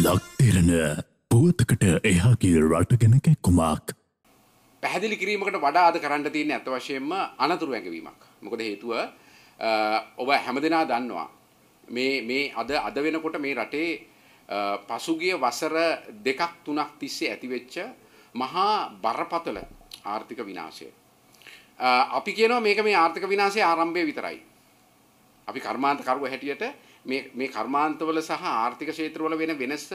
ලක්තෙරණ පුවතකට එහාගේ රටගෙන කැක්කුමක්. පැහැදිලි කිරීමකට වඩා අද කරන්න තියන්නේ ඇත වශයෙන්ම අනතුරු ඇඟවීමක්. මොකද හේතුව ඔබ හැමදෙනා දන්නවා. මේ මේ අද අද වෙනකොට මේ රටේ පසුගිය වසර දෙකක් තුනක් තිස්සේ ඇතිවෙච්ච මහා බරපතල ආර්ථික විනාශය. අපි කියනවා මේක මේ ආර්ථික විනාශය ආරම්භය විතරයි. අපි කර්මාන්තකරුව හැටියට මේ මේ කර්මාන්තවල සහ ආර්ථික ක්ෂේත්‍රවල වෙන වෙනස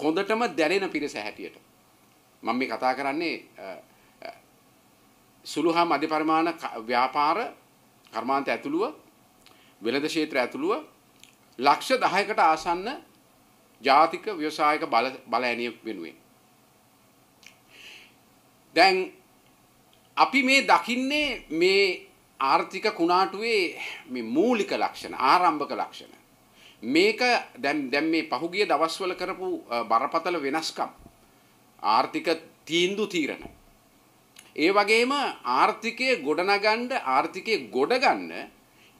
හොඳටම දැනෙන පිරිස හැටියට මම මේ කතා කරන්නේ සුළු හා මධ්‍ය පරිමාණ ව්‍යාපාර කර්මාන්ත ඇතුළුව වෙළඳ ක්ෂේත්‍ර ඇතුළුව ලක්ෂ 10කට ආසන්න ජාතික ව්‍යවසායක බල බලඇණියක් වෙනුවෙන් දැන් අපි මේ දකින්නේ මේ ආර්ථික කුණාටුවේ මේ මූලික ලක්ෂණ ආරම්භක ලක්ෂණ මේක දැන් දැන් මේ පහුගිය දවස්වල කරපු බරපතල වෙනස්කම් ආර්ථික තීන්දු තීරණ ඒ වගේම ආර්ථිකය ගොඩනගන්න ආර්ථිකය ගොඩගන්න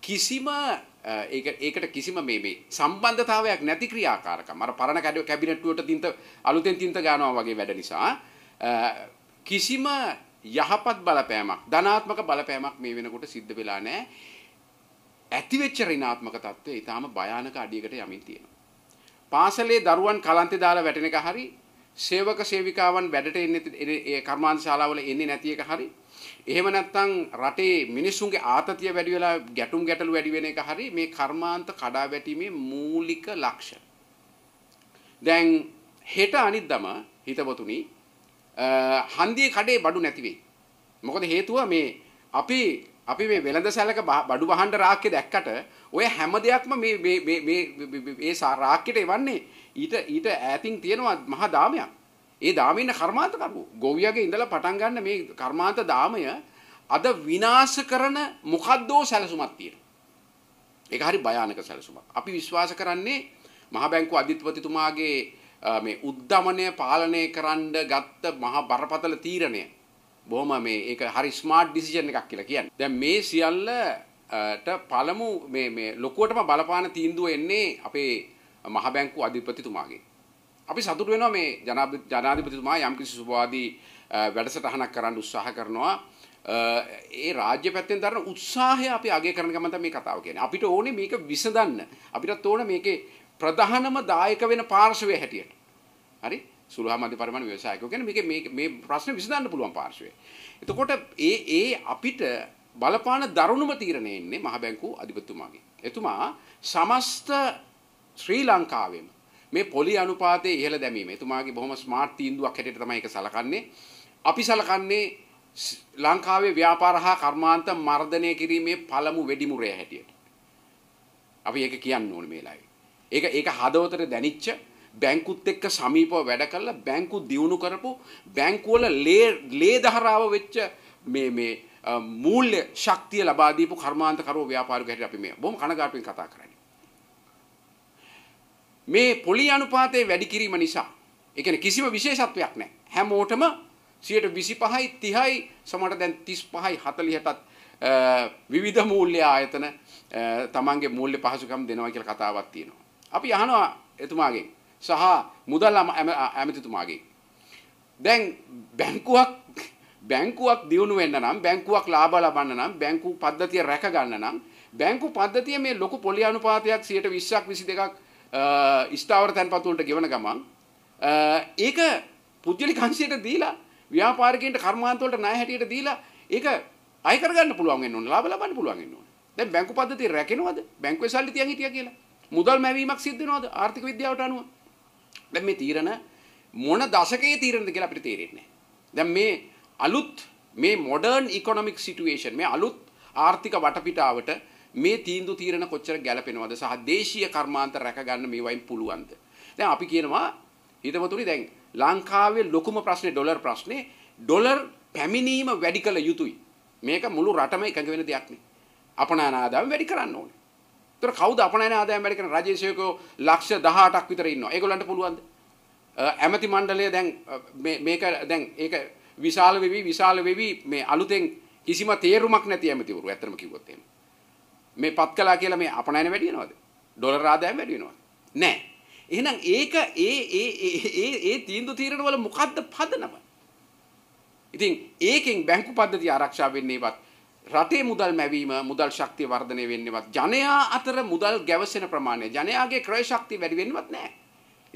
කිසිම ඒකට කිසිම මේ මේ සම්බන්ධතාවයක් නැති ක්‍රියාකාරකම් අර පරණ කැඩ කැබිනට්ටුවට තින්ත අලුතෙන් තින්ත ගන්නවා වගේ වැඩ නිසා කිසිම යහපත් බලපෑමක් ධනාත්මක බලපෑමක් මේ වෙනකොට සිද්ධ වෙලා නැහැ ඇතිවෙච්ච ඍණාත්මක తත්වය ඊටාම භයානක අඩියකට යමින් තියෙනවා. පාසලේ දරුවන් කලන්තේ දාලා වැටෙන එක හරි සේවක සේවිකාවන් වැඩට එන්නේ ඒ කර්මාන්තශාලාවල එන්නේ නැති එක හරි එහෙම නැත්නම් රටේ මිනිස්සුන්ගේ ආතතිය වැඩි වෙලා ගැටුම් ගැටලු වැඩි වෙන එක හරි මේ කර්මාන්ත කඩාවැටීමේ මූලික ලක්ෂණ. දැන් හෙට අනිද්දම හිතවතුනි හන්දියේ කඩේ බඩු නැති වෙයි. මොකද හේතුව මේ අපි අපි මේ වෙළඳ සැලක බඩු වහන්න රාක්කේ දැක්කට ඔය හැම දෙයක්ම මේ මේ මේ මේ රාක්කෙට එවන්නේ ඊට ඊට ඈතින් තියෙනවා මහා දාමයක්. ඒ දාමේ ඉන්න කර්මාන්ත කරපු ගොවියගේ ඉඳලා පටන් ගන්න මේ කර්මාන්ත දාමය අද විනාශ කරන මොකද්දෝ සැලසුමක් තියෙනවා. ඒක හරි භයානක සැලසුමක්. අපි විශ්වාස කරන්නේ මහා බැංකු අධිපතිතුමාගේ මේ උද්දමනය පාලනය කරන්න ගත්ත මහා බරපතල තීරණය බොහොම මේ ඒක හරි ස්මාර්ට් ඩිසිෂන් එකක් කියලා කියන්නේ. දැන් මේ සියල්ලට පළමු මේ මේ ලොකුවටම බලපාන තීන්දුව එන්නේ අපේ මහ බැංකු අධිපතිතුමාගේ. අපි සතුට වෙනවා මේ ජනාධිපතිතුමා යම්කිසි සුභවාදී වැඩසටහනක් කරන්න උත්සාහ කරනවා. ඒ රාජ්‍ය පැත්තෙන් දරන උත්සාහය අපි අගය කරන ගමන් තමයි මේ කතාව කියන්නේ. අපිට ඕනේ මේක විසඳන්න. අපිටත් ඕන මේකේ ප්‍රධානම දායක වෙන පාර්ශවය හැටියට. හරි? සුළු හා මධ්‍ය පරිමාණ ව්‍යවසායකයෝ කියන්නේ මේකේ මේ මේ ප්‍රශ්නේ විසඳන්න පුළුවන් පාර්ශවය. එතකොට ඒ ඒ අපිට බලපාන දරුණුම තීරණය එන්නේ මහ බැංකු අධිපතිතුමාගේ. එතුමා සමස්ත ශ්‍රී ලංකාවෙම මේ පොලි අනුපාතයේ ඉහළ දැමීම. එතුමාගේ බොහොම ස්මාර්ට් තීන්දුවක් හැටියට තමයි ඒක සලකන්නේ. අපි සලකන්නේ ලංකාවේ ව්‍යාපාර හා කර්මාන්ත මර්ධනය කිරීමේ පළමු වෙඩිමුරය හැටියට. අපි ඒක කියන්න ඕනේ මේ ලාවේ. ඒක ඒක හදවතට දැනිච්ච බැංකුත් එක්ක සමීපව වැඩ කරලා බැංකු දියුණු කරපු බැංකුවල ලේ ලේ දහරාව වෙච්ච මේ මේ මූල්‍ය ශක්තිය ලබා දීපු කර්මාන්තකරුව ව්‍යාපාරික හැටියට අපි මේ බොහොම කනගාටුවෙන් කතා කරන්නේ. මේ පොලි අනුපාතය වැඩි කිරීම නිසා ඒ කියන්නේ කිසිම විශේෂත්වයක් නැහැ. හැමෝටම 25යි 30යි සමහරට දැන් 35යි 40ටත් විවිධ මූල්‍ය ආයතන තමන්ගේ මූල්‍ය පහසුකම් දෙනවා කියලා කතාවක් තියෙනවා. අපි අහනවා එතුමාගෙන් සහ මුදල් ඇමතිතුමාගේ. දැන් බැංකුවක් බැංකුවක් දියුණු වෙන්න නම් බැංකුවක් ලාබ ලබන්න නම් බැංකු පද්ධතිය රැකගන්න නම් බැංකු පද්ධතිය මේ ලොකු පොලි අනුපාතයක් සියට විශ්ක් විසි දෙකක් ස්ථාවර තැන්පතුවලට ගෙවන ගමන් ඒක පුද්ජලි කංශයට දීලා ව්‍යාපාරිකෙන්ට කර්මාන්තවලට නෑ හැටියට දීලා ඒක අයකරගන්න පුළුවන්ගෙන් ඕන ලාබ ලබන්න පුළුවන්ගෙන් ඕන දැන් බැංකු පද්ධතිය රැකෙනවද බැංකුවේ සල්ලි තියන් හිටියා කියලා මුදල් මැවීමක් සිද්ධ වෙනවද ආර්ථික විද්‍යාවට අනුව දැන් මේ තීරණ මොන දශකයේ තීරණද කියලා අපිට තේරෙන්නේ දැන් මේ අලුත් මේ මොඩර්න් ඉකොනොමික් සිටුේෂන් මේ අලුත් ආර්ථික වටපිටාවට මේ තීන්දු තීරණ කොච්චර ගැලපෙනවද සහ දේශීය කර්මාන්ත රැකගන්න මේ වයින් පුළුවන්ද දැන් අපි කියනවා හිතමතුනි දැන් ලංකාවේ ලොකුම ප්‍රශ්නේ ඩොලර් ප්‍රශ්නේ ඩොලර් පැමිණීම වැඩි කළ යුතුයි මේක මුළු රටම එකඟ වෙන දෙයක් නේ අපනානාදාම වැඩි කරන්න ඕනේ ඒතර කවුද අපනයන ආදායම් වැඩ කරන රජයේ සේවකයෝ ලක්ෂ 18ක් විතර ඉන්නවා. ඒගොල්ලන්ට පුළුවන්ද? ඇමති මණ්ඩලය දැන් මේක දැන් ඒක විශාල වෙවි විශාල වෙවි මේ අලුතෙන් කිසිම තේරුමක් නැති ඇමතිවරු ඇත්තම කිව්වොත් එහෙම. මේ පත් කළා කියලා මේ අපනයන වැඩි වෙනවද? ඩොලර් ආදායම් වැඩි වෙනවද? නැහැ. එහෙනම් ඒක ඒ ඒ ඒ ඒ තීන්දුව తీරන වල මොකද්ද පදනම? ඉතින් ඒකෙන් බැංකු පද්ධතිය ආරක්ෂා වෙන්නේවත් රටේ මුදල් මැවීම මුදල් ශක්තිය වර්ධනය වෙන්නේවත් ජනයා අතර මුදල් ගැවසෙන ප්‍රමාණය ජනයාගේ ක්‍රය ශක්තිය වැඩි වෙන්නේවත් නැහැ.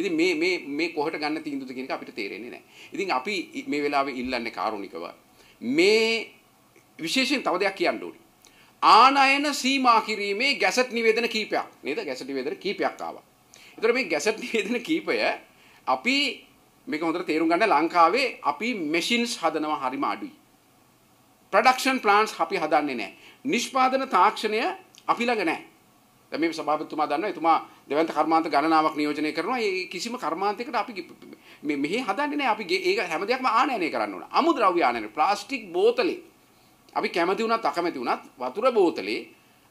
ඉතින් මේ මේ මේ කොහට ගන්න තීන්දුවද කියන එක අපිට තේරෙන්නේ නැහැ. ඉතින් අපි මේ වෙලාවේ ඉල්ලන්නේ කාරුණිකව මේ විශේෂයෙන් තව දෙයක් කියන්න ඕනේ. ආනයන සීමා කිරීමේ ගැසට් නිවේදන කීපයක් නේද? ගැසට් නිවේදන කීපයක් ආවා. ඒතර මේ ගැසට් නිවේදන කීපය අපි මේක හොඳට තේරුම් ගන්න ලංකාවේ අපි මැෂින්ස් හදනවා හරිම අඩුයි. ප්‍රඩක්ෂන් ප්ලාන්ස් අපි හදන්නේ නැහැ. නිෂ්පාදන තාක්ෂණය අපි ළඟ නැහැ. දැන් මේ සභාපතිතුමා දන්නවා එතුමා දෙවන්ත කර්මාන්ත ගණනාවක් නියෝජනය කරනවා. ඒ කිසිම කර්මාන්තයකට අපි මේ මෙහි හදන්නේ නැහැ. අපි ඒක හැම දෙයක්ම ආනයනය කරන්න ඕන. අමුද්‍රව්‍ය ආනයනය. ප්ලාස්ටික් බෝතලේ. අපි කැමති වුණත් අකමැති වුණත් වතුර බෝතලේ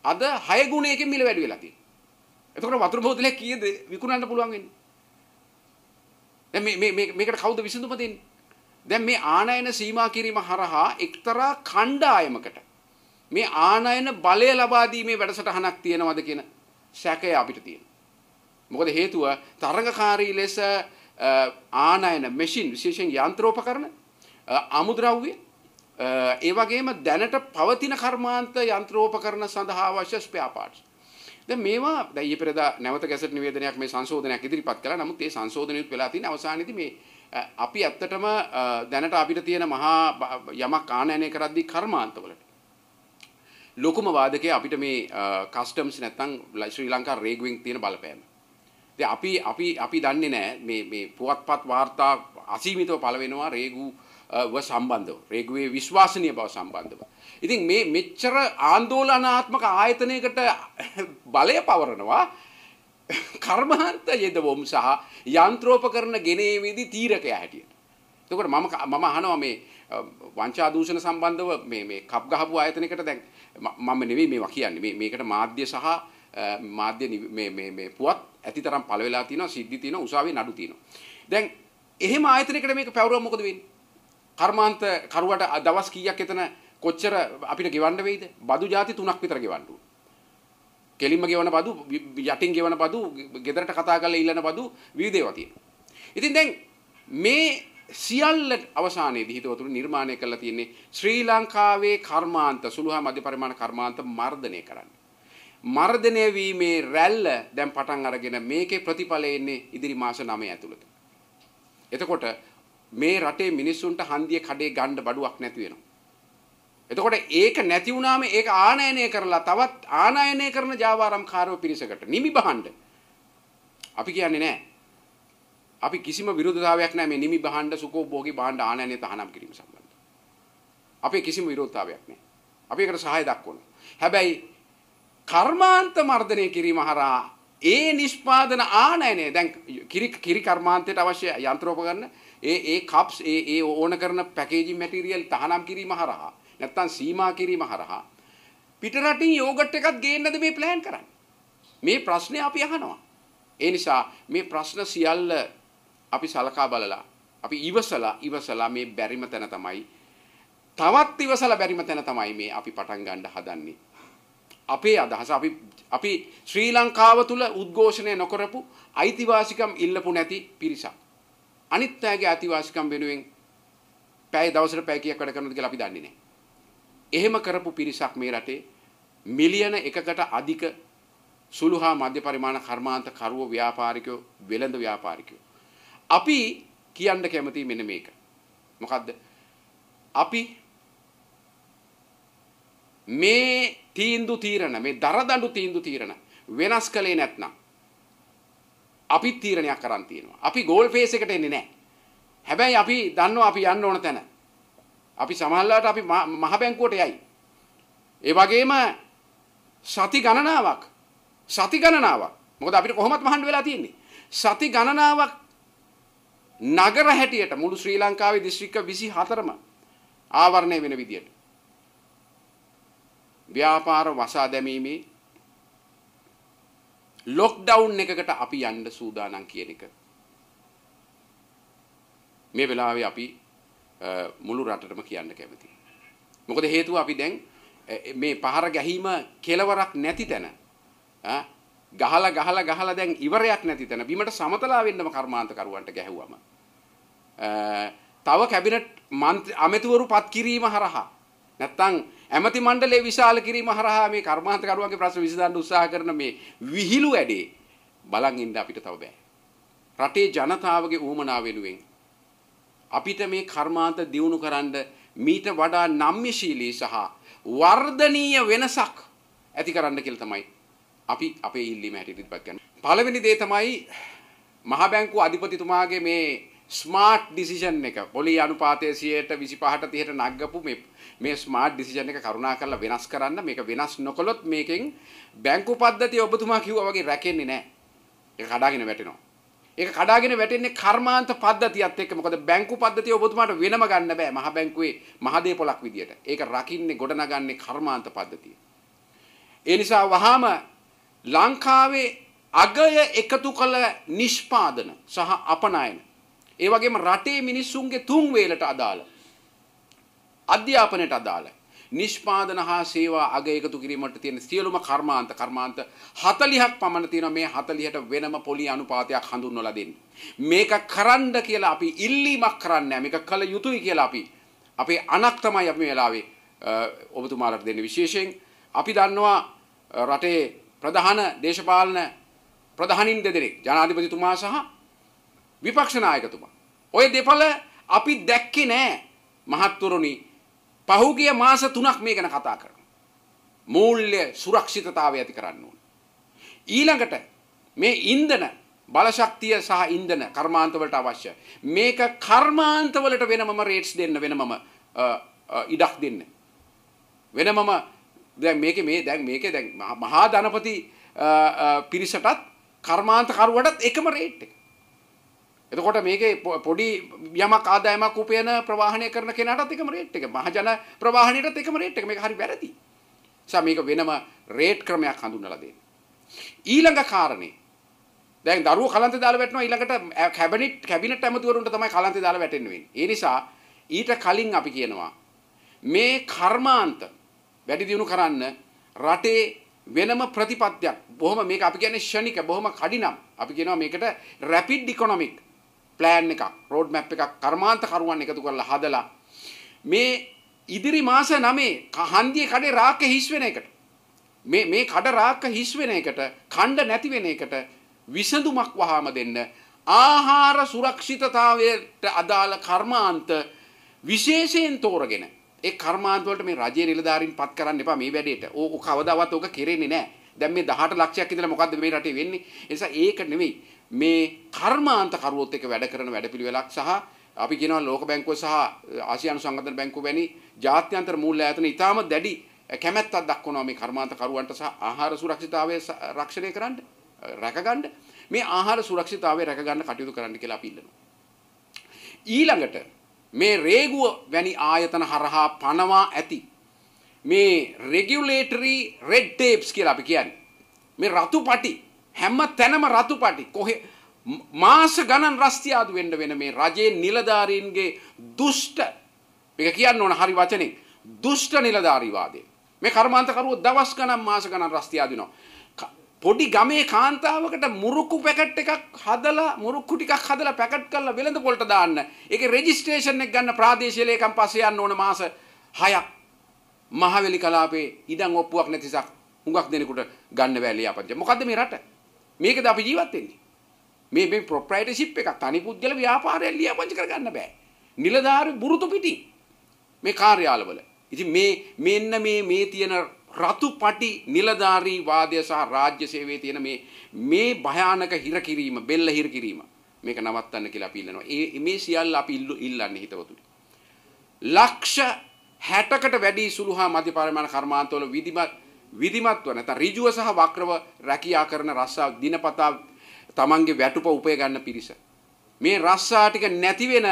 අද 6 ගුණයකින් මිල වැඩි වෙලා තියෙනවා. එතකොට වතුර බෝතලයක් කීයද විකුණන්න පුළුවන් වෙන්නේ? දැන් මේ මේ මේකට කවුද විසඳුම දෙන්නේ? දැන් මේ ආනයන සීමා කිරීම හරහා එක්තරා කණ්ඩායමකට මේ ආනයන බලය ලබා දීමේ වැඩසටහනක් තියෙනවද කියන සැකය අපිට තියෙනවා. මොකද හේතුව තරඟකාරී ලෙස ආනයන මැෂින් විශේෂයෙන් යන්ත්‍රෝපකරණ අමුද්‍රව්‍ය ඒ වගේම දැනට පවතින කර්මාන්ත යන්ත්‍රෝපකරණ සඳහා අවශ්‍ය ස්පෙයා පාර්ට්ස්. දැන් මේවා දැන් ඊපෙරදා නැවත ගැසට් නිවේදනයක් මේ සංශෝධනයක් ඉදිරිපත් කළා. නමුත් ඒ සංශෝධනයත් වෙලා තියෙන අවසානයේදී මේ අපි ඇත්තටම දැනට අපිට තියෙන මහා යමක් කාණෑනය කරද්දි කර්මාන්තවලට. ලොකුම වාදකය අපිට මේ කස්ටම්ස් නැත්තං ලයිශ්‍රී ලංකා රේගුවෙන් තියෙන බලපෑම. ද අපි අපි අපි දන්නේ නෑ මේ පුවත්පත් වාර්තා අසීමිතව පලවෙනවා රේගූ සම්බන්ධව රේගුවේ විශ්වාසනය බව සම්බන්ධව. ඉතින් මේ මෙච්චර ආන්දෝලනාත්මක ආයතනයකට බලය පවරනවා කර්මාර්ථ යෙදවොම් සහ යන්ත්‍රෝපකරණ ගෙනීමේදී තීරකයා හැටියට. එතකොට මම මම අහනවා මේ වංචා දූෂණ සම්බන්ධව මේ මේ කප් ගහපු ආයතනයකට දැන් මම නෙවෙයි මේවා කියන්නේ. මේ මේකට මාධ්‍ය සහ මාධ්‍ය මේ මේ මේ පුවත් ඇතිතරම් පළ වෙලා තියෙනවා, සිද්ධි තියෙනවා, උසාවියේ නඩු තියෙනවා. දැන් එහෙම ආයතනයකට මේක පැවරුවම මොකද වෙන්නේ? කර්මාන්ත කරුවට දවස් කීයක් එතන කොච්චර අපිට ගෙවන්න වෙයිද? බදු ಜಾති තුනක් විතර ගෙවන්න ඕනේ. කෙලින්ම ගෙවන පදු යටින් ගෙවන පදු ගෙදරට කතා කරලා ඉල්ලන පදු විවිධ ඒවා තියෙනවා. ඉතින් දැන් මේ සියල්ල අවසානයේදී හිතවතුනි නිර්මාණය කරලා තියෙන්නේ ශ්‍රී ලංකාවේ කර්මාන්ත සුළුහා මධ්‍ය පරිමාණ කර්මාන්ත මර්ධනය කරන්න. මර්ධනය වීමේ රැල්ල දැන් පටන් අරගෙන මේකේ ප්‍රතිඵලය එන්නේ ඉදිරි මාස 9 ඇතුළත. එතකොට මේ රටේ මිනිස්සුන්ට හන්දිය කඩේ ගන්න බඩුවක් නැති වෙනවා. එතකොට ඒක නැති වුණාම ඒක ආනයනය කරලා තවත් ආනයනය කරන ජාවාරම්කාරව පිරිසකට නිමි බහන්න. අපි කියන්නේ නෑ. අපි කිසිම විරෝධතාවයක් නෑ මේ නිමි බහන්න සුකෝභෝගී බහන්න ආනයනය තහනම් කිරීම සම්බන්ධ. අපේ කිසිම විරෝධතාවයක් නෑ. අපි ඒකට සහාය දක්වනවා. හැබැයි කර්මාන්ත මර්ධනය කිරීම හරහා ඒ නිෂ්පාදන ආනයනය දැන් කිරි කිරි කර්මාන්තයට අවශ්‍ය යන්ත්‍රෝපකරණ ඒ ඒ කප්ස් ඒ ඒ ඕන කරන පැකේජින් මැටීරියල් තහනම් කිරීම හරහා නැත්තම් සීමා කිරීම හරහා පිටරටින් යෝගට් එකක් ගේන්නද මේ ප්ලෑන් කරන්නේ? මේ ප්‍රශ්නේ අපි අහනවා. ඒ නිසා මේ ප්‍රශ්න සියල්ල අපි සලකා බලලා අපි ඉවසලා ඉවසලා මේ බැරිම තැන තමයි තවත් ඉවසලා බැරිම තැන තමයි මේ අපි පටන් ගන්න හදන්නේ. අපේ අදහස අපි අපි ශ්‍රී ලංකාව තුල උද්ඝෝෂණය නොකරපු අයිතිවාසිකම් ඉල්ලපු නැති පිරිසක්. අනිත් අයගේ අයිතිවාසිකම් වෙනුවෙන් පැය දවසට පැය කීයක් වැඩ කරනවද කියලා අපි දන්නේ නැහැ. එහෙම කරපු පිරිසක් මේ රටේ මිලියන එකකට අධික සුළු හා මධ්‍ය පරිමාණ කර්මාන්ත කරුව ව්‍යාපාරිකයෝ වෙළඳ ව්‍යාපාරිකයෝ. අපි කියන්න කැමති මෙන මේක. මොකක්ද අපි මේ තීන්දු තීරණ මේ දරදඩු තීන්දු තීරණ වෙනස් කළේ නැත්නම් අපි තීරණයක් කරන් තියෙනවා. අපි ගෝල් ෆේස් එකට එන්නේ නැහැ. හැබැයි අපි දන්නවා අපි යන්න ඕන තැන. අපි සමහරලාට අපි මහ බැංකුවට යයි. ඒ වගේම සති ගණනාවක් සති ගණනාවක් මොකද අපිට කොහොමත් මහන්ඩ වෙලා තියෙන්නේ. සති ගණනාවක් නගර හැටියට මුළු ශ්‍රී ලංකාවේ දිස්ත්‍රික්ක 24ම ආවරණය වෙන විදියට ව්‍යාපාර වසා දැමීමේ ලොක්ඩවුන් එකකට අපි යන්න සූදානම් කියන එක මේ වෙලාවේ අපි මුළු රටටම කියන්න කැමතියි. මොකද හේතුව අපි දැන් මේ පහර ගැහිම කෙලවරක් නැති තැන ගහලා ගහලා ගහලා දැන් ඉවරයක් නැති තැන බිමට සමතලා වෙන්නම කර්මාන්තකරුවන්ට ගැහුවම තව කැබිනට් මන්ත්‍රී අමතිවරු පත් කිරීම හරහා නැත්තම් ඇමති මණ්ඩලයේ විශාල කිරීම හරහා මේ කර්මාන්තකරුවන්ගේ ප්‍රශ්න විසඳන්න උත්සාහ කරන මේ විහිළු වැඩේ බලන් ඉන්න අපිට තව බෑ රටේ ජනතාවගේ ඌමනාව වෙනුවෙන් අපිට මේ කර්මාන්ත දියුණු කරන්න මීට වඩා නම්‍යශීලී සහ වර්ධනීය වෙනසක් ඇති කරන්න කියලා තමයි අපි අපේ ඉල්ලීම හැටියට ඉදපත් කරන්නේ. පළවෙනි දේ තමයි මහ බැංකුව අධිපතිතුමාගේ මේ ස්මාර්ට් ඩිසිෂන් එක පොලි අනුපාතය 125ට 30ට නග්ගපු මේ මේ ස්මාර්ට් ඩිසිෂන් එක කරුණා කරලා වෙනස් කරන්න මේක වෙනස් නොකළොත් මේකෙන් බැංකු පද්ධතිය ඔබතුමා කිව්වා වගේ රැකෙන්නේ නැහැ. ඒක කඩාගෙන වැටෙනවා. ඒක කඩාගෙන වැටෙන්නේ කර්මාන්ත පද්ධතියත් එක්ක. මොකද බැංකු පද්ධතිය ඔබතුමාට වෙනම ගන්න බෑ. මහ බැංකුවේ මහ දීපලක් විදියට. ඒක රකින්නේ ගොඩනගන්නේ කර්මාන්ත පද්ධතිය. ඒ නිසා වහාම ලංකාවේ අගය එකතු කළ නිෂ්පාදන සහ අපනයන ඒ වගේම රටේ මිනිස්සුන්ගේ තුන් වේලට අදාළ අධ්‍යාපනයට අදාළ නිෂ්පාදන හා සේවා අග එකතු කිරීමට තියෙන සියලුම කර්මාන්ත කර්මාන්ත 40ක් පමණ තියෙනවා මේ 40ට වෙනම පොලි අනුපාතයක් හඳුන්වලා දෙන්න. මේක කරන්න කියලා අපි ඉල්ලීමක් කරන්නේ මේක කළ යුතුයි කියලා අපි අපේ අනක් තමයි අපි වෙලාවේ ඔබතුමාලට දෙන්නේ විශේෂයෙන් අපි දන්නවා රටේ ප්‍රධාන දේශපාලන ප්‍රධානින් දෙදෙනෙක් ජනාධිපතිතුමා සහ විපක්ෂ නායකතුමා. ওই දෙපළ අපි දැක්කේ නෑ මහත්වරුනි පහුගිය මාස 3ක් මේ ගැන කතා කරනවා. මූල්‍ය සුරක්ෂිතතාවය ඇති කරන්න ඕන. ඊළඟට මේ ඉන්ධන බලශක්තිය සහ ඉන්ධන කර්මාන්තවලට අවශ්‍ය. මේක කර්මාන්තවලට වෙනමම රේට්ස් දෙන්න වෙනමම ඉඩක් දෙන්න. වෙනමම දැන් මේකේ මේ දැන් මේකේ දැන් මහා ධනපති පිරිසටත් කර්මාන්තකරුවටත් එකම රේට් එක. එතකොට මේකේ පොඩි යමක් ආදායමක් උපයන ප්‍රවාහනය කරන කෙනාටත් එකම රේට් එක. මහජන ප්‍රවාහනයටත් එකම රේට් එක. මේක හරි වැරදි. නිසා මේක වෙනම රේට් ක්‍රමයක් හඳුන්වලා දෙන්න. ඊළඟ කාරණේ දැන් දරුවෝ කලන්තේ දාලා වැටෙනවා ඊළඟට කැබිනට් කැබිනට් ඇමතිවරුන්ට තමයි කලන්තේ දාලා වැටෙන්න වෙන්නේ. ඒ නිසා ඊට කලින් අපි කියනවා මේ කර්මාන්ත වැඩි දියුණු කරන්න රටේ වෙනම ප්‍රතිපත්තියක්. බොහොම මේක අපි කියන්නේ ෂණික බොහොම කඩිනම්. අපි කියනවා මේකට රැපිඩ් ඉකොනොමික් ප්ලෑන් එකක් රෝඩ් මැප් එකක් කර්මාන්ත කරුවන් එකතු කරලා හදලා මේ ඉදිරි මාස 9 හන්දියේ කඩේ රාක්ක හිස් වෙන එකට මේ මේ කඩ රාක්ක හිස් වෙන එකට ඛණ්ඩ නැති වෙන එකට විසඳුමක් වහාම දෙන්න ආහාර සුරක්ෂිතතාවයට අදාළ කර්මාන්ත විශේෂයෙන් තෝරගෙන ඒ කර්මාන්ත වලට මේ රජයේ නිලධාරීන් පත් කරන්න එපා මේ වැඩේට. ඕක කවදාවත් ඕක කෙරෙන්නේ නැහැ. දැන් මේ 18 ලක්ෂයක් ඉඳලා මොකද්ද මේ රටේ වෙන්නේ? ඒ නිසා ඒක නෙමෙයි. මේ කර්මාන්ත කරුවොත් එක වැඩ කරන වැඩපිළිවෙලක් සහ අපි කියනවා ලෝක බැංකුව සහ ආසියානු සංවර්ධන බැංකුව වැනි ජාත්‍යන්තර මූල්‍ය ආයතන ඉතාම දැඩි කැමැත්තක් දක්වනවා මේ කර්මාන්ත කරුවන්ට සහ ආහාර සුරක්ෂිතතාවය රක්ෂණය කරන්න රැකගන්න මේ ආහාර සුරක්ෂිතතාවය රැකගන්න කටයුතු කරන්න කියලා අපි ඉල්ලනවා. ඊළඟට මේ රේගුව වැනි ආයතන හරහා පනවා ඇති මේ රෙගියුලේටරි රෙඩ් ටේප්ස් කියලා අපි කියන්නේ. මේ රතු පටි හැම තැනම රතුපටි කොහෙ මාස ගණන් රස්තියාදු වෙන්න වෙන මේ රජයේ නිලධාරීන්ගේ දුෂ්ට මේක කියන්න ඕන හරි වචනේ දුෂ්ට නිලධාරීවාදය මේ කර්මාන්තකරුවෝ දවස් ගණන් මාස ගණන් රස්තියාදු වෙනවා පොඩි ගමේ කාන්තාවකට මුරුක්කු පැකට් එකක් හදලා මුරුක්කු ටිකක් හදලා පැකට් කරලා වෙළඳ පොළට දාන්න. ඒකේ රෙජිස්ට්‍රේෂන් එක ගන්න ප්‍රාදේශීය ලේකම් පස්සේ යන්න ඕන මාස 6ක්. මහවැලි කලාපේ ඉඩම් ඔප්පුවක් නැතිසක් හුඟක් දෙනෙකුට ගන්න බැහැ ලියාපදිංචි. මොකද්ද මේ රට? මේකද අපි ජීවත් වෙන්නේ. මේ මේ ප්‍රොප්‍රයිටර්ෂිප් එක තනි පුද්ගල ව්‍යාපාරයෙන් ලියාපදිංචි කරගන්න බෑ. නිලධාරි බුරුතු පිටි මේ කාර්යාලවල. ඉතින් මේ මෙන්න මේ මේ තියෙන රතුපටි නිලධාරී වාදය සහ රාජ්‍ය සේවයේ තියෙන මේ මේ භයානක හිරකිරීම බෙල්ල හිරකිරීම මේක නවත්තන්න කියලා අපි ඉල්ලනවා. ඒ මේ සියල්ල අපි ඉල්ලන්නේ හිතවතුනි. ලක්ෂ 60කට වැඩි සුළුහා මධ්‍ය පරිමාණ කර්මාන්තවල විධිමත් විධිමත්ව නැත ඍජුව සහ වක්‍රව රැකියා කරන රස්සාවක් දිනපතා තමන්ගේ වැටුප උපය ගන්න පිරිස. මේ රස්සා ටික නැති වෙන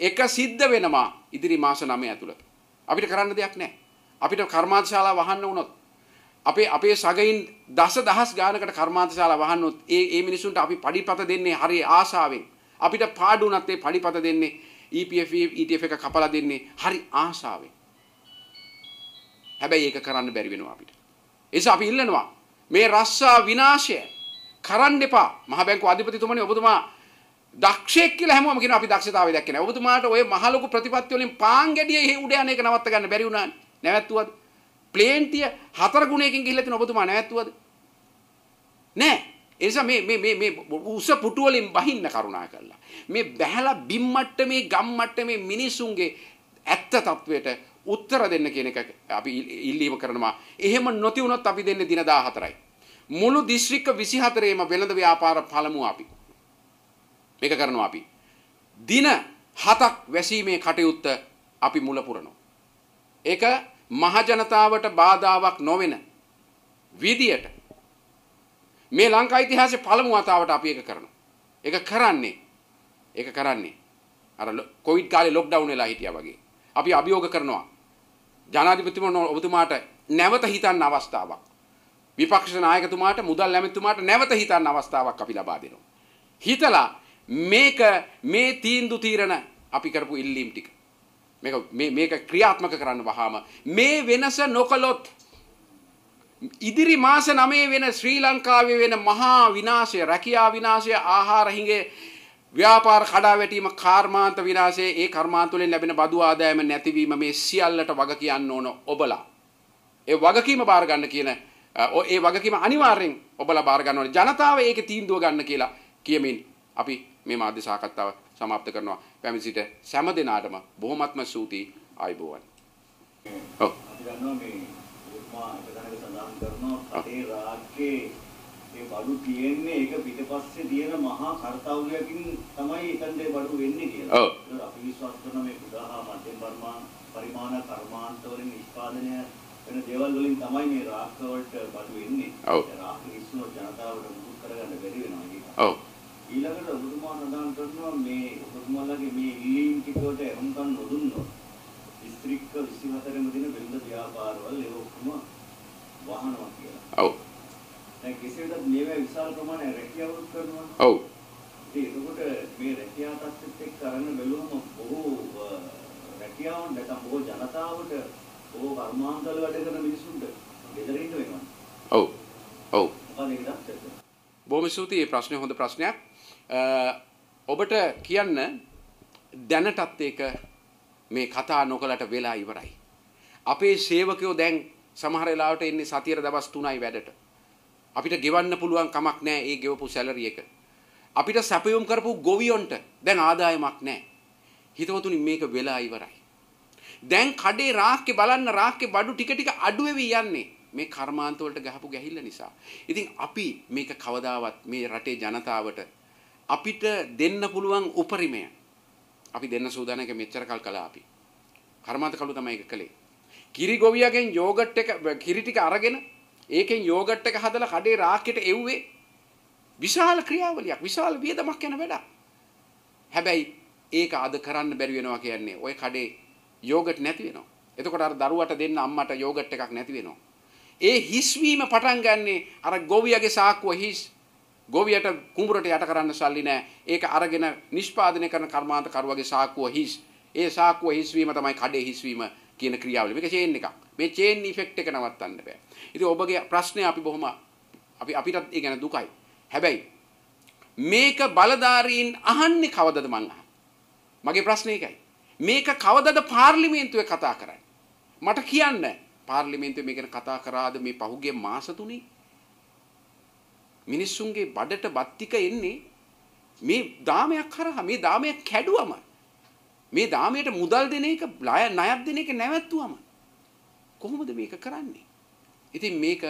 එක සිද්ධ වෙනවා ඉදිරි මාස 9 ඇතුළත. අපිට කරන්න දෙයක් නැහැ. අපිට කර්මාන්තශාලා වහන්න වුණොත් අපේ අපේ සගයින් දස දහස් ගානකට කර්මාන්තශාලා වහන්නොත් ඒ ඒ මිනිසුන්ට අපි පඩිපත දෙන්නේ හරිය ආසාවෙන්. අපිට පාඩු වුණත් ඒ පඩිපත දෙන්නේ EPF ETF එක කපලා දෙන්නේ හරි ආසාවෙන්. හැබැයි ඒක කරන්න බැරි වෙනවා අපිට. එනිසා අපි ඉල්ලනවා මේ රස්සා විනාශය කරන්න එපා. මහ බැංකු අධිපතිතුමනි ඔබතුමා දක්ෂයෙක් කියලා හැමෝම කියනවා අපි දක්ෂතාවය දැක්කේ නැහැ. ඔබතුමාට ওই මහ ලොකු ප්‍රතිපත්ති වලින් පාන් ගැඩිය උඩ යන එක නවත්ත ගන්න බැරි වුණානේ. නැවැත්තුවද? ප්ලේන්තිය හතර ගුණයකින් ගිහිල්ලා තින ඔබතුමා නැවැත්තුවද? නෑ. ඒ නිසා මේ මේ මේ මේ උස පුටු වලින් බහින්න කරුණා කරලා. මේ බැහැලා බිම් මට්ටමේ ගම් මට්ටමේ මිනිසුන්ගේ ඇත්ත తත්වයට උත්තර දෙන්න කියන එක අපි ඉල්ලීම කරනවා. එහෙම නොති වුණොත් අපි දෙන්නේ දින 14යි. මුළු දිස්ත්‍රික්ක 24ේම වෙළඳ ව්‍යාපාර පළමු අපි. මේක කරනවා අපි. දින 7ක් වැසීමේ කටයුත්ත අපි මුල පුරනවා. ඒක මහජනතාවට බාධාවක් නොවන විදියට මේ ලංකා ඉතිහාසයේ පළමු වතාවට අපි ඒක කරනවා. ඒක කරන්නේ ඒක කරන්නේ අර කොවිඩ් කාලේ ලොක්ඩවුන් වෙලා හිටියා වගේ. අපි අභියෝග කරනවා ජනාධිපතිතුමා ඔබතුමාට නැවත හිතන්න අවස්ථාවක්. විපක්ෂ නායකතුමාට මුදල් ඇමතිතුමාට නැවත හිතන්න අවස්ථාවක් අපි ලබා දෙනවා. හිතලා මේක මේ තීන්දුව తీරන අපි කරපු ඉල්ලීම් ටික මේක මේක ක්‍රියාත්මක කරන්න වහාම මේ වෙනස නොකළොත් ඉදිරි මාස 9 වෙන ශ්‍රී ලංකාවේ වෙන මහා විනාශය රැකියා විනාශය ආහාර හිඟේ ව්‍යාපාර කඩාවැටීම කාර්මාන්ත විනාශය ඒ කර්මාන්ත වලින් ලැබෙන බදු ආදායම නැතිවීම මේ සියල්ලට වග කියන්න ඕන ඔබලා. ඒ වගකීම බාර ගන්න කියන ඒ වගකීම අනිවාර්යෙන් ඔබලා බාර ගන්න ඕනේ. ජනතාව ඒකේ තීන්දුව ගන්න කියලා කියමින් අපි මේ මාධ්‍ය සාකච්ඡාව સમાપ્ત කරනවා. පැමිණ සිට සෑම දිනාටම බොහොමත්ම සූති ආයිබෝවන්. ඔව්. අපි දන්නවා මේ උපමා එක දැනග සඳහන් කරනවා රටේ රාජ්‍යයේ බඩු තියෙන්නේ ඒක පිටපස්සේ තියෙන මහා කාර්යතාවයකින් තමයි එතනට බඩු වෙන්නේ කියලා. ඔව්. අපි විශ්වාස කරන මේ පුදාහා මධ්‍යම පරිමාණ පරිමාණ කර්මාන්ත වලින් නිෂ්පාදනය වෙන දේවල් වලින් තමයි මේ රාක්ක වලට බඩු එන්නේ. ඔව්. රාක්ක ඉස්සුන ජනතාවට මුකුත් කරගන්න බැරි වෙනවා ඒක. ඔව්. ඊළඟට ඔබතුමා නදාන් කරනවා මේ ඔබතුමාලගේ මේ ඉලීම් ටිකට හම්කන් නොදුන්නොත් දිස්ත්‍රික්ක 24 ම දින වෙළඳ ව්‍යාපාරවල ඒක ඔක්කොම වහනවා කියලා. ඔව්. දැන් කෙසේ වෙතත් මේවා විශාල ප්‍රමාණයක් රැකියාවක් කරනවා. ඔව්. එතකොට මේ රැකියා තත්ත්වෙත් එක්ක කරන්න බැලුවම බොහෝ රැකියාවන් නැත්නම් බොහෝ ජනතාවට බොහෝ කර්මාන්තවල වැඩ කරන මිනිසුන්ට බෙදලා ඉන්න වෙනවා. ඔව්. ඔව්. බොහොම ස්තුතියි ප්‍රශ්නේ හොඳ ප්‍රශ්නයක්. ඔබට කියන්න දැනටත් ඒක මේ කතා නොකලට වෙලා ඉවරයි. අපේ සේවකයෝ දැන් සමහර වෙලාවට එන්නේ සතියේ දවස් 3යි වැඩට. අපිට ගෙවන්න පුළුවන් කමක් නැහැ ඒ ගෙවපු සැලරි එක. අපිට සැපයුම් කරපු ගොවියොන්ට දැන් ආදායමක් නැහැ. හිතවතුනි මේක වෙලා ඉවරයි. දැන් කඩේ රාක්කේ බලන්න රාක්කේ බඩු ටික ටික අඩු වෙවි යන්නේ මේ කර්මාන්ත වලට ගහපු ගැහිල්ල නිසා. ඉතින් අපි මේක කවදාවත් මේ රටේ ජනතාවට අපිට දෙන්න පුළුවන් උපරිමය අපි දෙන්න සූදානම් එක මෙච්චර කල් කළා අපි. කර්මාන්ත කළු තමයි ඒක කළේ. කිරි ගොවියගෙන් යෝගට් එක කිරි ටික අරගෙන ඒකෙන් යෝගට් එක හදලා කඩේ රාක්කෙට එව්වේ විශාල ක්‍රියාවලියක් විශාල වියදමක් යන වැඩක්. හැබැයි ඒක අද කරන්න බැරි වෙනවා කියන්නේ ওই කඩේ යෝගට් නැති වෙනවා. එතකොට අර දරුවට දෙන්න අම්මට යෝගට් එකක් නැති වෙනවා. ඒ හිස්වීම පටන් ගන්නේ අර ගොවියගේ සාක්කුව හිස් ගොවියට කුඹරට යට කරන්න සල්ලි නැහැ. ඒක අරගෙන නිෂ්පාදනය කරන කර්මාන්ත කරුවගේ සාක්කුව හිස්. ඒ සාක්කුව හිස්වීම තමයි කඩේ හිස්වීම. කියන ක්‍රියාවලිය. මේක චේන් එකක්. මේ චේන් ඉෆෙක්ට් එක නවත්තන්න බෑ. ඉතින් ඔබගේ ප්‍රශ්නේ අපි බොහොම අපි අපිටත් ඒ ගැන දුකයි. හැබැයි මේක බලධාරීන් අහන්නේ කවදද මං අහන්නේ? මගේ ප්‍රශ්නේ ඒකයි. මේක කවදද පාර්ලිමේන්තුවේ කතා කරන්නේ? මට කියන්න පාර්ලිමේන්තුවේ මේ ගැන කතා කරාද මේ පහුගිය මාස තුනේ? මිනිස්සුන්ගේ බඩට බත් ටික එන්නේ මේ දාමයක් හරහා මේ දාමයක් කැඩුවමයි. මේ දාමයට මුදල් දෙන එක ණයක් දෙන එක නැවැත්තුවම කොහොමද මේක කරන්නේ? ඉතින් මේක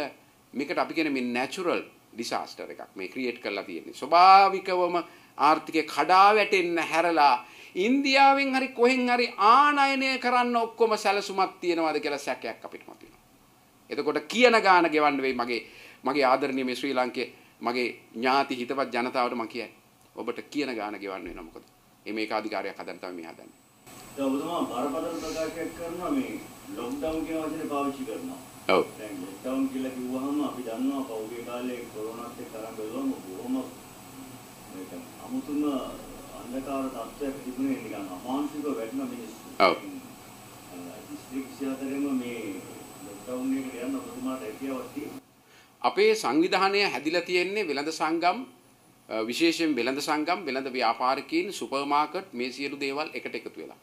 මේකට අපි කියන්නේ මේ natural disaster එකක් මේ ක්‍රියේට් කරලා තියෙන්නේ. ස්වභාවිකවම ආර්ථිකය කඩා වැටෙන්න හැරලා ඉන්දියාවෙන් හරි කොහෙන් හරි ආනයනය කරන්න ඔක්කොම සැලසුමක් තියෙනවාද කියලා සැකයක් අපිට මතුවෙනවා. එතකොට කියන ගාන ගෙවන්න වෙයි මගේ මගේ ආදරණීය මේ ශ්‍රී ලංකේ මගේ ඥාති හිතවත් ජනතාවට මම කියන්නේ. ඔබට කියන ගාන ගෙවන්න වෙනවා මොකද? මේ ඒකාධිකාරයක් හදන්න තමයි මේ හදන්නේ. දැන් ඔබතුමා බරපතල ප්‍රකාශයක් කරනවා මේ ලොක්ඩවුන් කියන වචනේ පාවිච්චි කරනවා. ඔව්. දැන් ලොක්ඩවුන් කියලා කිව්වහම අපි දන්නවා පෞගේ කාලේ කොරෝනාත් එක්ක කරන් බලුවම බොහොම මේක අමුතුම අන්ධකාර තත්ත්වයක් තිබුණේ නිකන් අමානුෂිකව වැටෙන මිනිස්සු. ඔව්. දිස්ත්‍රික්ෂයතරෙම මේ ලොක්ඩවුන් එකට යන්න ඔබතුමාට හැකියාවක් තියෙනවා. අපේ සංවිධානය හැදිලා තියෙන්නේ වෙළඳ සංගම් Uh, විශේෂයෙන් වෙළඳ සංගම් වෙළඳ ව්‍යාපාරිකයින් සුපර් මාකට් මේ සියලු දේවල් එකට එකතු වෙලා.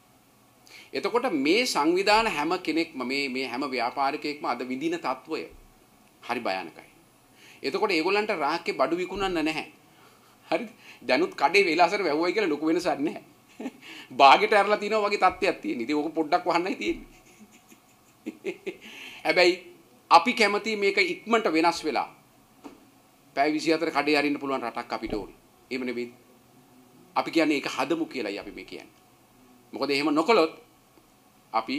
එතකොට මේ සංවිධාන හැම කෙනෙක්ම මේ මේ හැම ව්‍යාපාරිකයෙක්ම අද විඳින తত্ত্বය හරි භයානකයි. එතකොට ඒගොල්ලන්ට රාක්කේ බඩු විකුණන්න නැහැ. හරිද? දැනුත් කඩේ වේලාසර වැව්වයි කියලා ලොකු වෙනසක් නැහැ. බාගෙට ඇරලා තිනවා වගේ තත්ත්වයක් තියෙන. ඉතින් ඕක පොඩ්ඩක් වහන්නයි තියෙන්නේ. හැබැයි අපි කැමති මේක ඉක්මනට වෙනස් වෙලා පැය 24 කඩේ අරින්න පුළුවන් රටක් අපිට ඕනේ. එහෙම නෙමෙයි. අපි කියන්නේ ඒක හදමු කියලායි අපි මේ කියන්නේ. මොකද එහෙම නොකළොත් අපි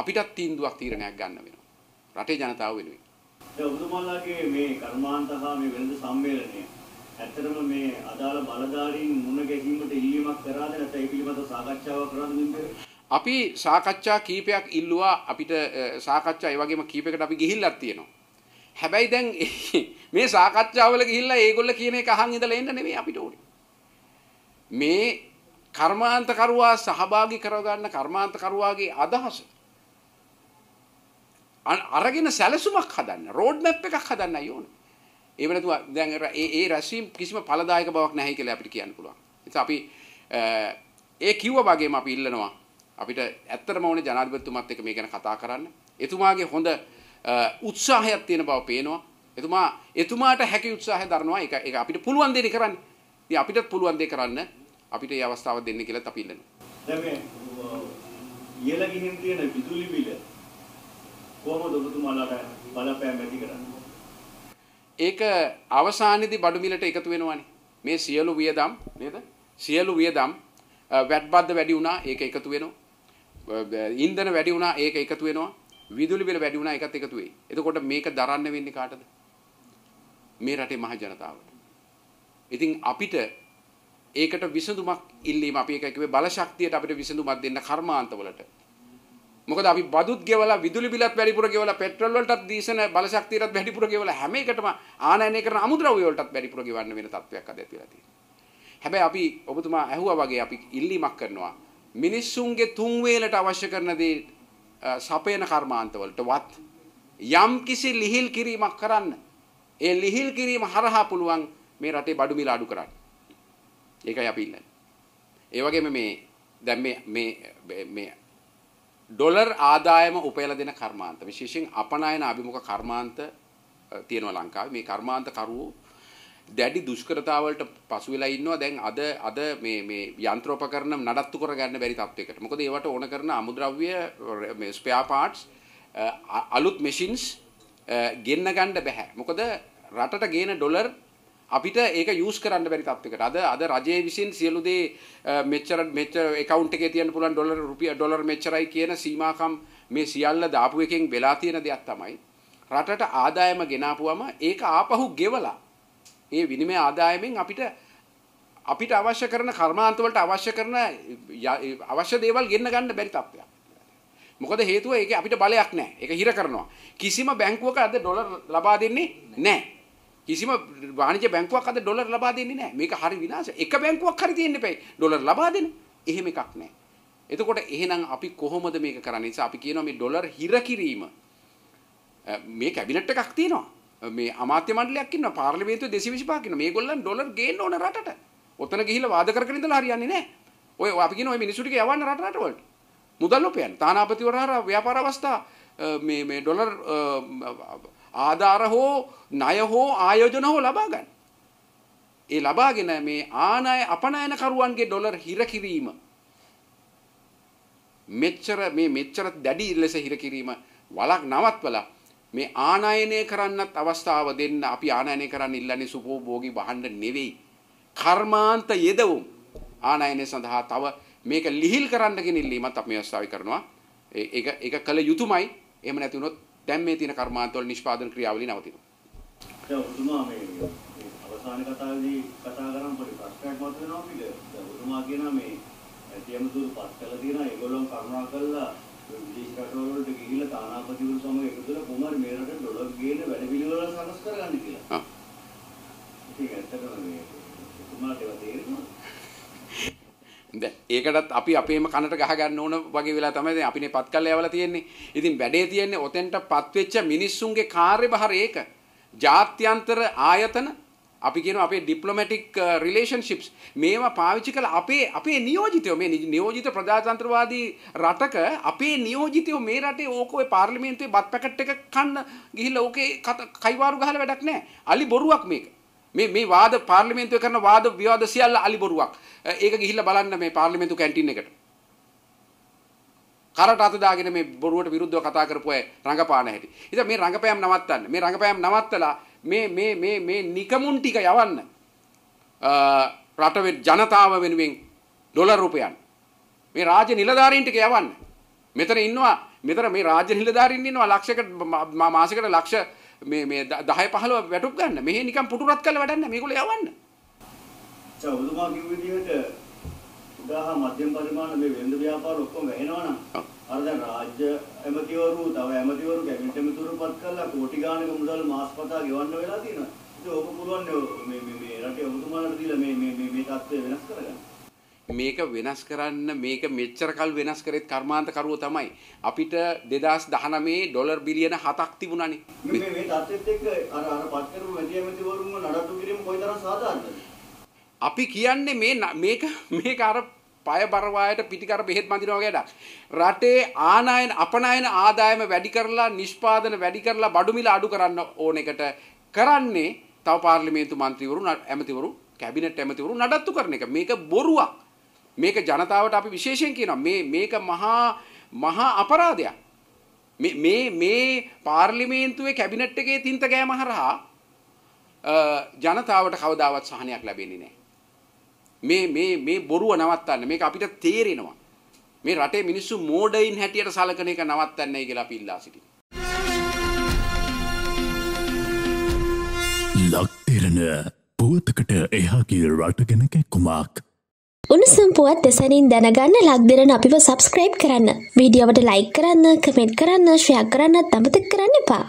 අපිටත් තීන්දුවක් තීරණයක් ගන්න වෙනවා. රටේ ජනතාව වෙනුවෙන්. දැන් ඔබතුමාලාගේ මේ කර්මාන්ත හා මේ වෙළඳ සම්මේලනය ඇත්තටම මේ අදාළ බලධාරීන් මුණ ගැහිීමට ඉල්ලීමක් කරාද නැත්නම් ඒ පිළිබඳව සාකච්ඡාවක් කරාද මින්ද? අපි සාකච්ඡා කීපයක් ඉල්ලුවා අපිට සාකච්ඡා ඒ වගේම කීපයකට අපි ගිහිල්ලක් තියෙනවා. හැබැයි දැන් මේ සාකච්ඡාවල ගිහිල්ලා ඒගොල්ල කියන එක අහන් ඉඳලා එන්න නෙමෙයි අපිට ඕනේ. මේ කර්මාන්ත කරුවා සහභාගී කරගන්න කර්මාන්ත කරුවාගේ අදහස අරගෙන සැලසුමක් හදන්න රෝඩ් මැප් එකක් හදන්න ඕනේ. ඒව නැතුව දැන් ඒ ඒ රැස්වීම කිසිම ඵලදායක බවක් නැහැ කියලා අපිට කියන්න පුළුවන්. ඉතින් අපි ඒ කිව්ව වගේම අපි ඉල්ලනවා අපිට ඇත්තටම ඕනේ ජනාධිපතිතුමත් එක්ක මේ ගැන කතා කරන්න. එතුමාගේ හොඳ උත්සාහයක් තියෙන බව පේනවා. එතුමා එතුමාට හැකි උත්සාහය දරනවා. ඒක ඒක අපිට පුළුවන් දේ කරන්න. ඉතින් අපිටත් පුළුවන් දේ කරන්න අපිට මේ අවස්ථාව දෙන්න කියලා අපි ඉල්ලනවා. දැන් මේ ඊළ ගිහින් තියෙන විදුලි බිල කොහොමද ඔබතුමාලාට බලපෑම් ඇති කරන්නේ? ඒක අවසානයේදී බඩු මිලට එකතු වෙනවනේ. මේ සියලු වියදම් නේද? සියලු වියදම් වැට් බද්ද වැඩි වුණා ඒක එකතු වෙනවා. ඉන්ධන වැඩි වුණා ඒක එකතු වෙනවා. විදුලි බිල වැඩි වුණා ඒකත් එකතු වෙයි. එතකොට මේක දරන්න වෙන්නේ කාටද? මේ රටේ මහ ජනතාවට. ඉතින් අපිට ඒකට විසඳුමක් ඉල්ලීම අපි ඒක කිව්වේ බලශක්තියට අපිට විසඳුමක් දෙන්න කර්මාන්තවලට. මොකද අපි බදුත් ගෙවලා විදුලි බිලත් වැඩිපුර ගෙවලා පෙට්‍රල් වලටත් දීසන බලශක්තියටත් වැඩිපුර ගෙවලා හැම එකටම ආනයනය කරන අමුද්‍රව්‍ය වලටත් වැඩිපුර ගෙවන්න වෙන තත්ත්වයක් අද ඇතිලා තියෙනවා. හැබැයි අපි ඔබතුමා ඇහුවා වගේ අපි ඉල්ලීමක් කරනවා මිනිස්සුන්ගේ තුන් වේලට අවශ්‍ය කරන දේ සපේන කර්මාන්තවලට වත් යම් කිසි ලිහිල් කිරීමක් කරන්න ඒ ලිහිල් කිරීම හරහා පුළුවන් මේ රටේ බඩු මිල අඩු කරන්න. ඒකයි අපි ඉන්නේ. ඒ වගේම මේ දැන් මේ මේ මේ ඩොලර් ආදායම උපයලා දෙන කර්මාන්ත විශේෂයෙන් අපනයන අභිමුඛ කර්මාන්ත තියෙනවා ලංකාවේ මේ කර්මාන්ත කරුවෝ දැඩි දුෂ්කරතාවලට පසු වෙලා ඉන්නවා දැන් අද අද මේ මේ යන්ත්‍රෝපකරණ නඩත්තු කරගන්න බැරි තත්වයකට. මොකද ඒවට ඕන කරන අමුද්‍රව්‍ය මේ ස්පෙයා පාර්ට්ස් අලුත් මැෂින්ස් ගෙන්න ගන්න බෑ. මොකද රටට ගේන ඩොලර් අපිට ඒක යස් කරන්න බැරි තත්වකට අද අද රජය විසින් සියලුදේ මෙච්චර මෙච එකකවන්ට එක තියන පුලන් ඩොලර් රුපිය ඩොලර් මෙචරයි කියන සීමාකම් මේ සියල්ල දාපු එකෙන් වෙලා තියෙන දෙයක් තමයි. රටට ආදායම ගෙනාපුුවම ඒක ආපහු ගෙවලා ඒ විනිමය ආදායමෙන් අපිට අපිට අවශ්‍ය කරන කර්මාන්තවලට අවශ්‍ය කරන අවශ්‍ය දේවල් ගෙන්න ගන්න බැරි තත්ත්වයක්. මොකද හේතුව ඒකේ අපිට බලයක් නැහැ. ඒක හිර කරනවා. කිසිම බැංකුවක අද ඩොලර් ලබා දෙන්නේ නැහැ. කිසිම වාණිජ බැංකුවක් අද ඩොලර් ලබා දෙන්නේ නැහැ. මේක හරි විනාශය. එක බැංකුවක් හරි තියෙන්න එපයි. ඩොලර් ලබා දෙන්න. එහෙම එකක් නැහැ. එතකොට එහෙනම් අපි කොහොමද මේක කරන්නේ? නිසා අපි කියනවා මේ ඩොලර් හිර කිරීම මේ කැබිනට් එකක් තියෙනවා. මේ අමාත්‍ය මණ්ඩලයක් ඉන්නවා පාර්ලිමේන්තුවේ 225ක් ඉන්නවා. මේගොල්ලන් ඩොලර් ගේන්න ඕන රටට. ඔතන ගිහිල්ලා වාද කරගෙන ඉඳලා හරියන්නේ නැහැ. ඔය අපි කියන ඔය මිනිස්සු ටික යවන්න රට රටවලට. මුදල් උපයන්න. තානාපතිවරහා ව්‍යාපාර අවස්ථා මේ මේ ඩොලර් ආධාර හෝ ණය හෝ ආයෝජන හෝ ලබා ගන්න. ඒ ලබාගෙන මේ ආනය අපනයන කරුවන්ගේ ඩොලර් හිර කිරීම මෙච්චර මේ මෙච්චර දැඩි ලෙස හිර කිරීම වලක් නවත්වලා මේ ආනයනය කරන්නත් අවස්ථාව දෙන්න අපි ආනයනය කරන්න ඉල්ලන්නේ සුපෝභෝගී වහන්න නෙවෙයි. කර්මාන්ත යෙදවුම් ආනයනය සඳහා තව මේක ලිහිල් කරන්න කියන ඉල්ලීමත් අපි මේ අවස්ථාවේ කරනවා. ඒක ඒක කළ යුතුයමයි. එහෙම නැති වුණොත් දැන් මේ තියෙන කර්මාන්තවල නිෂ්පාදන ක්‍රියාවලිය නවතිනවා. දැන් ඔබතුමා මේ අවසාන කතාවේදී කතා කරන පොඩි ප්‍රශ්නයක් මතුවෙනවා පිළ. දැන් ඔබතුමා කියන මේ ඇතියම දුරු පත් කළ දිනා ඒගොල්ලෝ කරුණා කළා විදේශ රටවල් වලට ගිහිල්ලා තානාපතිවරු සමග මුදල කොහොමද මේ රටේ ඩොලර් ගේන වැඩ පිළිවෙල සකස් කරගන්න කියලා. ඔව්. ඉතින් ඇත්තටම මේ තුමාට ඒවා තේරෙනවා. දැන් ඒකටත් අපි අපේම කනට ගහ ගන්න ඕන වගේ වෙලා තමයි දැන් අපිනේ පත් කල්ලා යවලා තියෙන්නේ. ඉතින් වැඩේ තියෙන්නේ ඔතෙන්ටපත් වෙච්ච මිනිස්සුන්ගේ කාර්යභාරය ඒක. ජාත්‍යන්තර ආයතන අපි කියන අපේ ඩිප්ලොමැටික් රිලේෂන්ශිප්ස් uh, මේවා පාවිච්චි කළ අපේ අපේ නියෝජිතයෝ මේ නියෝජිත ප්‍රජාතන්ත්‍රවාදී රටක අපේ නියෝජිතයෝ මේ රටේ ඕකෝ පාර්ලිමේන්තුවේ බත් පැකට් එක කන්න ගිහිල්ලා ඕකේ කයිවාරු ගහලා වැඩක් නැහැ. අලි බොරුවක් මේක. මේ මේ වාද පාර්ලිමේන්තුවේ කරන වාද විවාද සියල්ල අලි බොරුවක්. Uh, ඒක ගිහිල්ලා බලන්න මේ පාර්ලිමේන්තු කැන්ටින් එකට. කරට අත දාගෙන මේ බොරුවට විරුද්ධව කතා කරපු අය රඟපාන හැටි. ඉතින් මේ රඟපෑම් නවත්තන්න. මේ රඟපෑම් නවත්තලා මේ මේ මේ මේ නිකමුන් ටික යවන්න රටවේ ජනතාව වෙනුවෙන් ඩොලර් රුපියල් මේ රාජ්‍ය නිලධාරීන්ට යවන්න මෙතන ඉන්නවා මෙතන මේ රාජ්‍ය නිලධාරීන් ඉන්නවා ලක්ෂයකට මාසෙකට ලක්ෂ මේ මේ 10 15 වැටුප් ගන්න මෙහි නිකන් පුටුරත් කරලා වැඩක් නැහැ මේගොල්ලෝ යවන්න ඔබතුමා කිව්ව විදිහට උදාහ මධ්‍යම පරිමාණ මේ වෙළඳ ව්‍යාපාර ඔක්කොම වැහෙනවා නම් අර දැන් රාජ්‍ය ඇමතිවරු තව ඇමතිවරු කැබිනට් ඇමතිවරුපත් කරලා කෝටි ගාණක මුදල් මාස්පතා ගෙවන්න වෙලා තියෙනවා. ඉතින් ඕක පුළුවන් මේ මේ මේ රටේ ඔබතුමාලට දීලා මේ මේ මේ තත්ත්වය වෙනස් කරගන්න. මේක වෙනස් කරන්න මේක මෙච්චර කල් වෙනස් කරෙත් කර්මාන්ත කරුව තමයි අපිට 2019 ඩොලර් බිලියන 7ක් තිබුණානේ මේ මේ තත්ත්වෙත් එක්ක අර අර පත් කරපු වැඩි ඇමතිවරුන්ව නඩත්තු කිරීම කොයිතරම් සාධාරණද අපි කියන්නේ මේ මේක මේක අර පය බරවායට පිටිකර බෙහෙත් බඳිනවා වැඩක්. රටේ ආනයන අපනයන ආදායම වැඩි කරලා නිෂ්පාදන වැඩි කරලා බඩු මිල අඩු කරන්න ඕන එකට කරන්නේ තව පාර්ලිමේන්තු මන්ත්‍රීවරු ඇමතිවරු කැබිනට් ඇමතිවරු නඩත්තු කරන එක. මේක බොරුවක්. මේක ජනතාවට අපි විශේෂයෙන් කියනවා මේ මේක මහා මහා අපරාධයක්. මේ මේ මේ පාර්ලිමේන්තුවේ කැබිනට් එකේ තින්ත ගෑම හරහා ජනතාවට කවදාවත් සහනයක් ලැබෙන්නේ නැහැ. මේ මේ මේ බොරුව නවත්තන්න මේක අපිට තේරෙනවා මේ රටේ මිනිස්සු මෝඩයින් හැටියට සලකන එක නවත්තන්නයි කියලා අපි ඉල්ලා සිටිනවා ලක්තිරණ පුවතකට එහා ගිය රට ගැන කැක්කුමක් උණුසුම් පුවත් දෙසැනින් දැනගන්න ලක්දිරන අපිව සබස්ක්‍රයිබ් කරන්න වීඩියෝවට ලයි කරන්න කමෙන්ට් කරන්න ශ්‍රයක් කරන්නත් අමතක කරන්න එපා